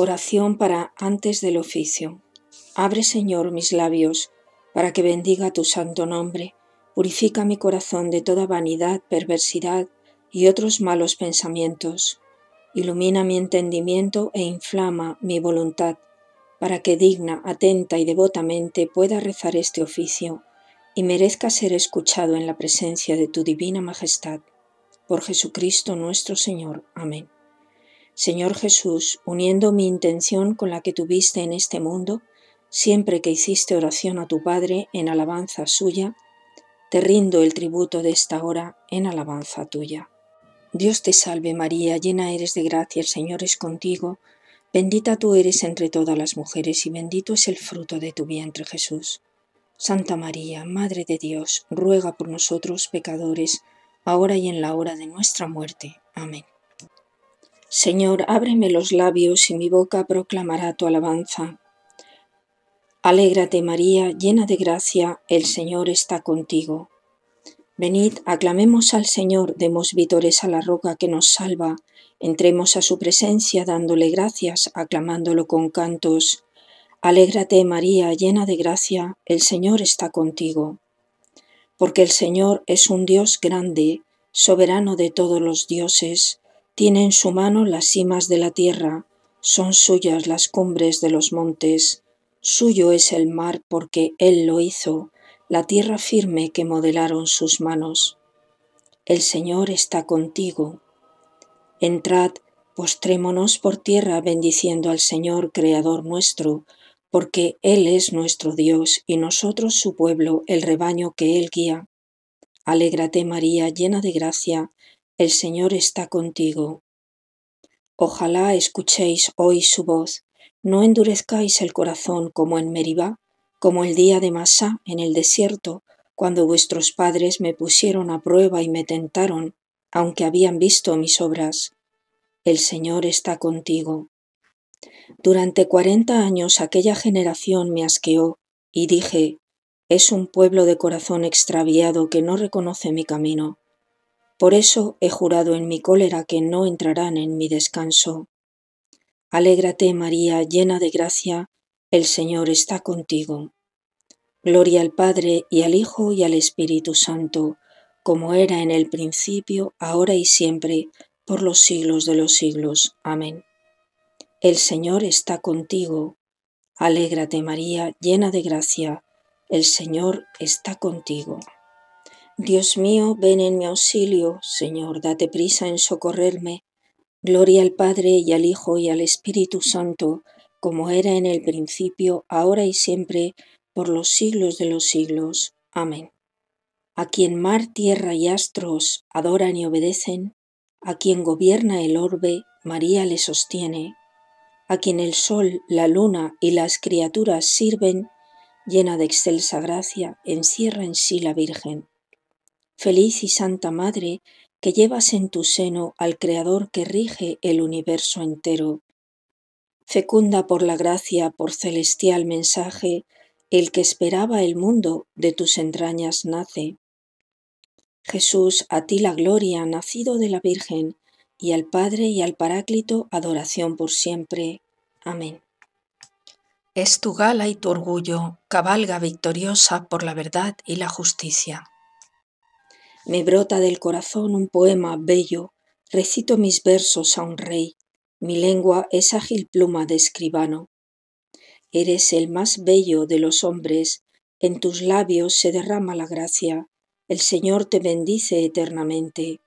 Oración para antes del oficio. Abre, Señor, mis labios, para que bendiga tu santo nombre. Purifica mi corazón de toda vanidad, perversidad y otros malos pensamientos. Ilumina mi entendimiento e inflama mi voluntad, para que digna, atenta y devotamente pueda rezar este oficio y merezca ser escuchado en la presencia de tu divina majestad. Por Jesucristo nuestro Señor. Amén. Señor Jesús, uniendo mi intención con la que tuviste en este mundo, siempre que hiciste oración a tu Padre en alabanza suya, te rindo el tributo de esta hora en alabanza tuya. Dios te salve María, llena eres de gracia, el Señor es contigo, bendita tú eres entre todas las mujeres y bendito es el fruto de tu vientre Jesús. Santa María, Madre de Dios, ruega por nosotros pecadores, ahora y en la hora de nuestra muerte. Amén. Señor, ábreme los labios y mi boca proclamará tu alabanza. Alégrate María, llena de gracia, el Señor está contigo. Venid, aclamemos al Señor, demos vítores a la roca que nos salva, entremos a su presencia dándole gracias, aclamándolo con cantos. Alégrate María, llena de gracia, el Señor está contigo. Porque el Señor es un Dios grande, soberano de todos los dioses, tiene en su mano las cimas de la tierra, son suyas las cumbres de los montes, suyo es el mar porque Él lo hizo, la tierra firme que modelaron sus manos. El Señor está contigo. Entrad, postrémonos por tierra bendiciendo al Señor, Creador nuestro, porque Él es nuestro Dios y nosotros su pueblo, el rebaño que Él guía. Alégrate María, llena de gracia, el Señor está contigo. Ojalá escuchéis hoy su voz, no endurezcáis el corazón como en Meribá, como el día de Masá en el desierto, cuando vuestros padres me pusieron a prueba y me tentaron, aunque habían visto mis obras. El Señor está contigo. Durante cuarenta años aquella generación me asqueó, y dije, es un pueblo de corazón extraviado que no reconoce mi camino. Por eso he jurado en mi cólera que no entrarán en mi descanso. Alégrate, María, llena de gracia, el Señor está contigo. Gloria al Padre y al Hijo y al Espíritu Santo, como era en el principio, ahora y siempre, por los siglos de los siglos. Amén. El Señor está contigo. Alégrate María, llena de gracia, el Señor está contigo. Dios mío, ven en mi auxilio, Señor, date prisa en socorrerme. Gloria al Padre y al Hijo y al Espíritu Santo, como era en el principio, ahora y siempre, por los siglos de los siglos. Amén. A quien mar, tierra y astros adoran y obedecen, a quien gobierna el orbe, María le sostiene, a quien el sol, la luna y las criaturas sirven, llena de excelsa gracia, encierra en sí la Virgen Feliz y Santa Madre, que llevas en tu seno al Creador que rige el universo entero. Fecunda por la gracia, por celestial mensaje, el que esperaba el mundo de tus entrañas nace. Jesús, a ti la gloria, nacido de la Virgen, y al Padre y al Paráclito adoración por siempre. Amén. Es tu gala y tu orgullo, cabalga victoriosa por la verdad y la justicia. Me brota del corazón un poema bello, recito mis versos a un rey, mi lengua es ágil pluma de escribano. Eres el más bello de los hombres, en tus labios se derrama la gracia, el Señor te bendice eternamente.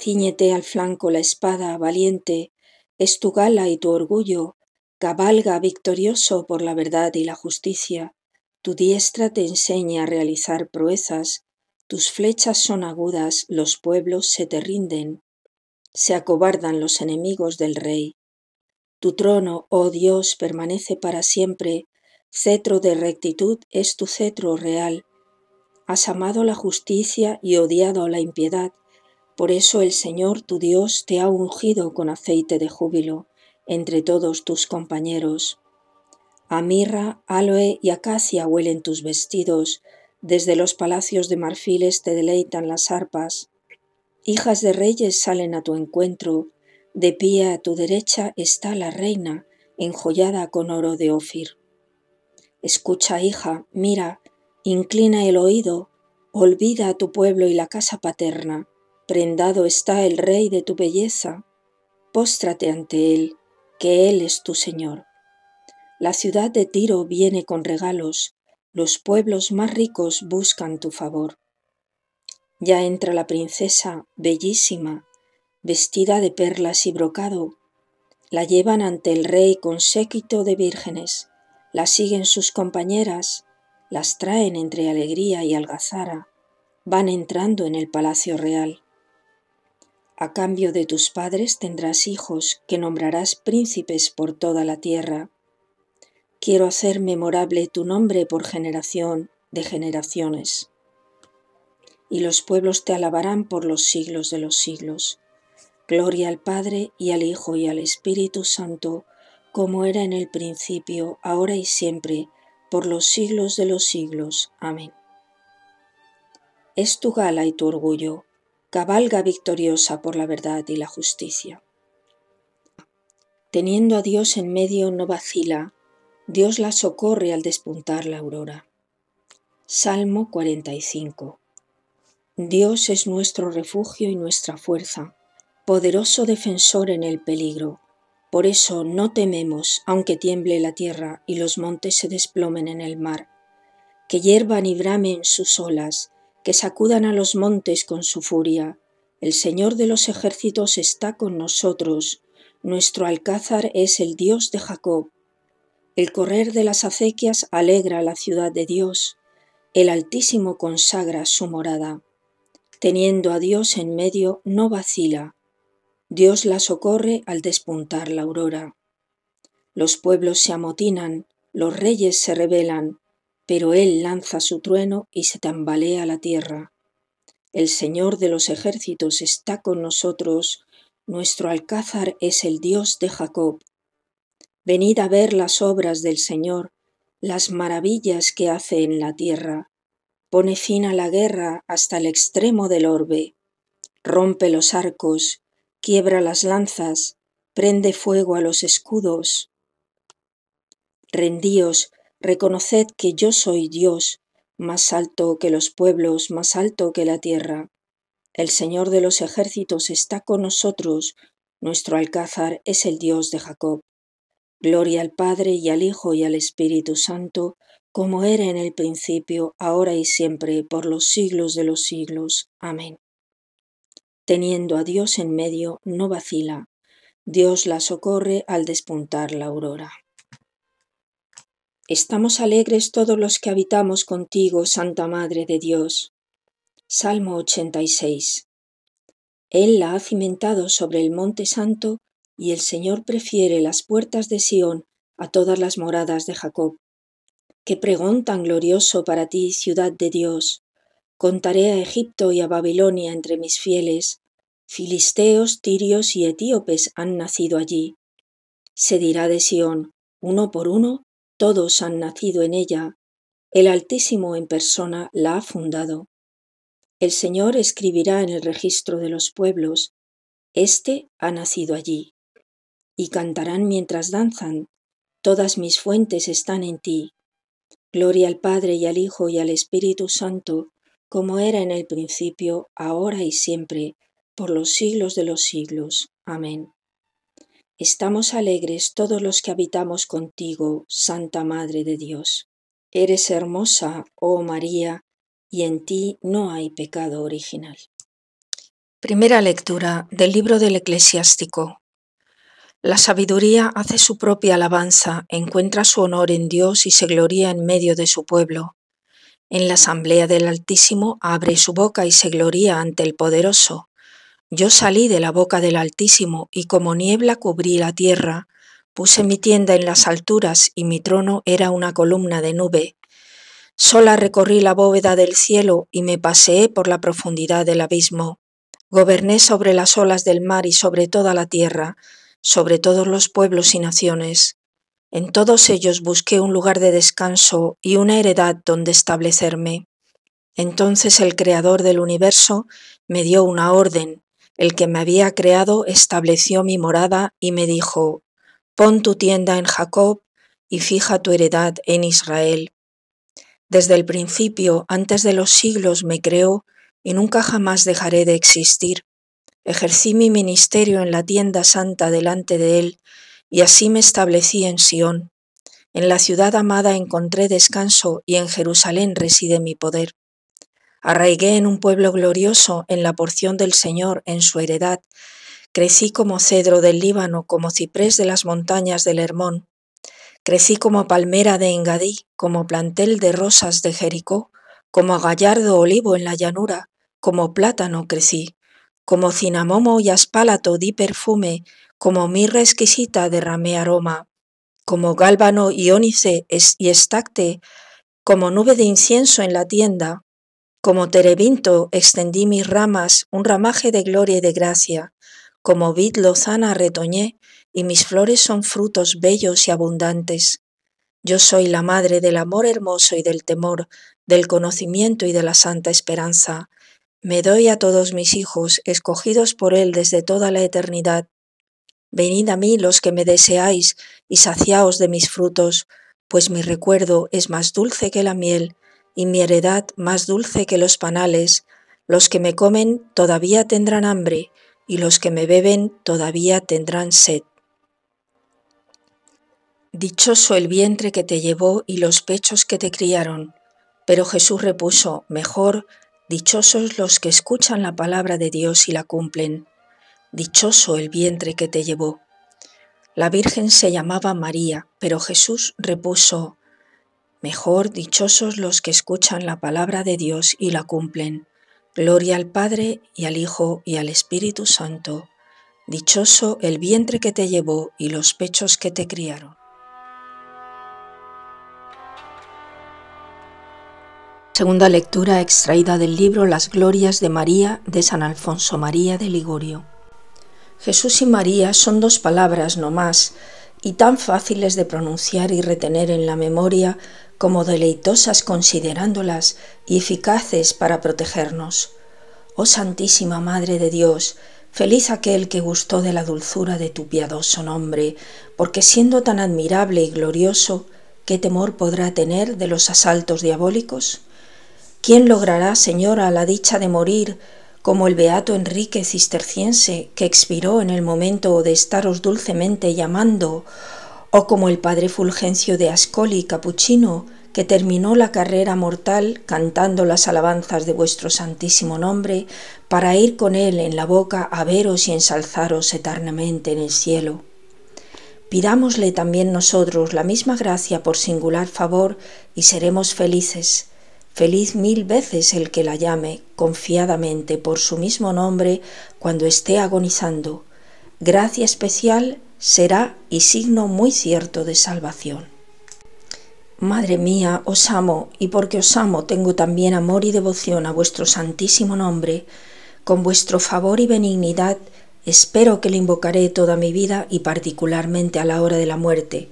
Cíñete al flanco la espada, valiente, es tu gala y tu orgullo, cabalga victorioso por la verdad y la justicia, tu diestra te enseña a realizar proezas, tus flechas son agudas, los pueblos se te rinden, se acobardan los enemigos del rey. Tu trono, oh Dios, permanece para siempre, cetro de rectitud es tu cetro real. Has amado la justicia y odiado la impiedad, por eso el Señor tu Dios te ha ungido con aceite de júbilo entre todos tus compañeros. A mirra, aloe y acacia huelen tus vestidos, desde los palacios de marfiles te deleitan las arpas. Hijas de reyes salen a tu encuentro. De pie a tu derecha está la reina, enjollada con oro de Ofir. Escucha, hija, mira, inclina el oído, olvida a tu pueblo y la casa paterna. Prendado está el rey de tu belleza. Póstrate ante él, que él es tu señor. La ciudad de Tiro viene con regalos, los pueblos más ricos buscan tu favor. Ya entra la princesa, bellísima, vestida de perlas y brocado. La llevan ante el rey con séquito de vírgenes, la siguen sus compañeras, las traen entre alegría y algazara, van entrando en el palacio real. A cambio de tus padres tendrás hijos que nombrarás príncipes por toda la tierra. Quiero hacer memorable tu nombre por generación de generaciones. Y los pueblos te alabarán por los siglos de los siglos. Gloria al Padre y al Hijo y al Espíritu Santo, como era en el principio, ahora y siempre, por los siglos de los siglos. Amén. Es tu gala y tu orgullo, cabalga victoriosa por la verdad y la justicia. Teniendo a Dios en medio no vacila, Dios la socorre al despuntar la aurora. Salmo 45. Dios es nuestro refugio y nuestra fuerza, poderoso defensor en el peligro. Por eso no tememos, aunque tiemble la tierra y los montes se desplomen en el mar, que hiervan y bramen sus olas, que sacudan a los montes con su furia. El Señor de los ejércitos está con nosotros, nuestro alcázar es el Dios de Jacob el correr de las acequias alegra la ciudad de Dios, el Altísimo consagra su morada. Teniendo a Dios en medio, no vacila. Dios la socorre al despuntar la aurora. Los pueblos se amotinan, los reyes se rebelan, pero Él lanza su trueno y se tambalea la tierra. El Señor de los ejércitos está con nosotros, nuestro alcázar es el Dios de Jacob Venid a ver las obras del Señor, las maravillas que hace en la tierra. Pone fin a la guerra hasta el extremo del orbe. Rompe los arcos, quiebra las lanzas, prende fuego a los escudos. Rendíos, reconoced que yo soy Dios, más alto que los pueblos, más alto que la tierra. El Señor de los ejércitos está con nosotros, nuestro alcázar es el Dios de Jacob. Gloria al Padre y al Hijo y al Espíritu Santo, como era en el principio, ahora y siempre, por los siglos de los siglos. Amén. Teniendo a Dios en medio, no vacila. Dios la socorre al despuntar la aurora. Estamos alegres todos los que habitamos contigo, Santa Madre de Dios. Salmo 86. Él la ha cimentado sobre el monte santo y el Señor prefiere las puertas de Sión a todas las moradas de Jacob. Qué pregón tan glorioso para ti, ciudad de Dios. Contaré a Egipto y a Babilonia entre mis fieles. Filisteos, tirios y etíopes han nacido allí. Se dirá de Sión, uno por uno, todos han nacido en ella. El Altísimo en persona la ha fundado. El Señor escribirá en el registro de los pueblos, Este ha nacido allí y cantarán mientras danzan. Todas mis fuentes están en ti. Gloria al Padre y al Hijo y al Espíritu Santo, como era en el principio, ahora y siempre, por los siglos de los siglos. Amén. Estamos alegres todos los que habitamos contigo, Santa Madre de Dios. Eres hermosa, oh María, y en ti no hay pecado original. Primera lectura del libro del eclesiástico, la sabiduría hace su propia alabanza, encuentra su honor en Dios y se gloria en medio de su pueblo. En la asamblea del Altísimo abre su boca y se gloría ante el poderoso. Yo salí de la boca del Altísimo y como niebla cubrí la tierra, puse mi tienda en las alturas y mi trono era una columna de nube. Sola recorrí la bóveda del cielo y me paseé por la profundidad del abismo. Goberné sobre las olas del mar y sobre toda la tierra sobre todos los pueblos y naciones. En todos ellos busqué un lugar de descanso y una heredad donde establecerme. Entonces el Creador del universo me dio una orden. El que me había creado estableció mi morada y me dijo, Pon tu tienda en Jacob y fija tu heredad en Israel. Desde el principio, antes de los siglos, me creó y nunca jamás dejaré de existir. Ejercí mi ministerio en la tienda santa delante de él, y así me establecí en Sión. En la ciudad amada encontré descanso y en Jerusalén reside mi poder. Arraigué en un pueblo glorioso, en la porción del Señor, en su heredad. Crecí como cedro del Líbano, como ciprés de las montañas del Hermón. Crecí como palmera de Engadí, como plantel de rosas de Jericó, como gallardo olivo en la llanura, como plátano crecí como cinamomo y aspálato di perfume, como mirra exquisita derramé aroma, como gálbano y ónice y estacte, como nube de incienso en la tienda, como terebinto extendí mis ramas, un ramaje de gloria y de gracia, como vid lozana retoñé, y mis flores son frutos bellos y abundantes. Yo soy la madre del amor hermoso y del temor, del conocimiento y de la santa esperanza. Me doy a todos mis hijos, escogidos por Él desde toda la eternidad. Venid a mí los que me deseáis, y saciaos de mis frutos, pues mi recuerdo es más dulce que la miel, y mi heredad más dulce que los panales. Los que me comen todavía tendrán hambre, y los que me beben todavía tendrán sed. Dichoso el vientre que te llevó y los pechos que te criaron. Pero Jesús repuso, mejor Dichosos los que escuchan la palabra de Dios y la cumplen. Dichoso el vientre que te llevó. La Virgen se llamaba María, pero Jesús repuso, Mejor dichosos los que escuchan la palabra de Dios y la cumplen. Gloria al Padre y al Hijo y al Espíritu Santo. Dichoso el vientre que te llevó y los pechos que te criaron. Segunda lectura extraída del libro Las Glorias de María de San Alfonso María de Ligorio. Jesús y María son dos palabras no más y tan fáciles de pronunciar y retener en la memoria como deleitosas considerándolas y eficaces para protegernos. Oh Santísima Madre de Dios, feliz aquel que gustó de la dulzura de tu piadoso nombre, porque siendo tan admirable y glorioso, ¿qué temor podrá tener de los asaltos diabólicos? ¿Quién logrará, señora, la dicha de morir como el beato Enrique Cisterciense, que expiró en el momento de estaros dulcemente llamando, o como el padre Fulgencio de Ascoli Capuchino, que terminó la carrera mortal cantando las alabanzas de vuestro santísimo nombre, para ir con él en la boca a veros y ensalzaros eternamente en el cielo. Pidámosle también nosotros la misma gracia por singular favor y seremos felices, Feliz mil veces el que la llame confiadamente por su mismo nombre cuando esté agonizando. Gracia especial será y signo muy cierto de salvación. Madre mía, os amo, y porque os amo tengo también amor y devoción a vuestro santísimo nombre. Con vuestro favor y benignidad espero que le invocaré toda mi vida y particularmente a la hora de la muerte.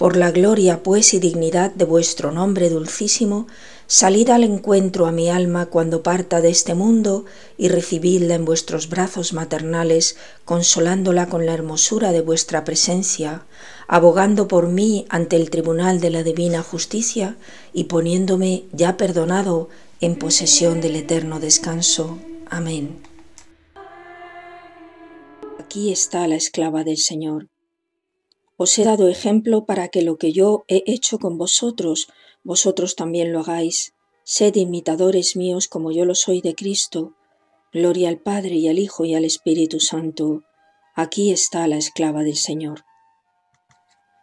Por la gloria, pues, y dignidad de vuestro nombre dulcísimo, salid al encuentro a mi alma cuando parta de este mundo y recibidla en vuestros brazos maternales, consolándola con la hermosura de vuestra presencia, abogando por mí ante el tribunal de la divina justicia y poniéndome ya perdonado en posesión del eterno descanso. Amén. Aquí está la esclava del Señor os he dado ejemplo para que lo que yo he hecho con vosotros, vosotros también lo hagáis. Sed imitadores míos como yo lo soy de Cristo. Gloria al Padre y al Hijo y al Espíritu Santo. Aquí está la esclava del Señor.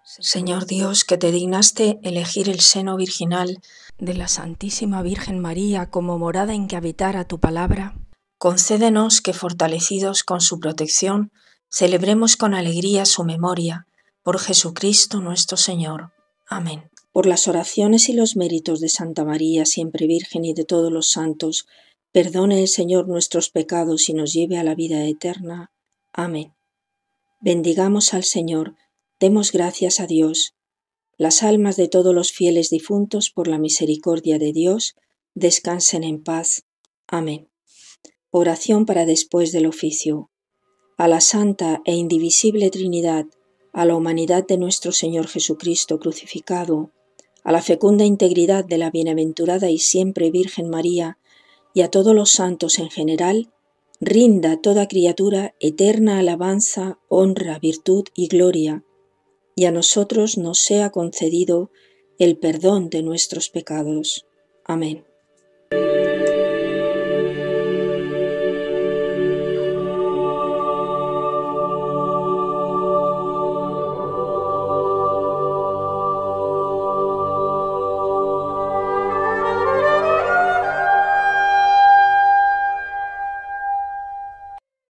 Señor Dios, que te dignaste elegir el seno virginal de la Santísima Virgen María como morada en que habitara tu palabra, concédenos que, fortalecidos con su protección, celebremos con alegría su memoria por Jesucristo nuestro Señor. Amén. Por las oraciones y los méritos de Santa María, siempre Virgen y de todos los santos, perdone el Señor nuestros pecados y nos lleve a la vida eterna. Amén. Bendigamos al Señor, demos gracias a Dios. Las almas de todos los fieles difuntos, por la misericordia de Dios, descansen en paz. Amén. Oración para después del oficio. A la Santa e Indivisible Trinidad, a la humanidad de nuestro Señor Jesucristo crucificado, a la fecunda integridad de la bienaventurada y siempre Virgen María, y a todos los santos en general, rinda toda criatura eterna alabanza, honra, virtud y gloria, y a nosotros nos sea concedido el perdón de nuestros pecados. Amén.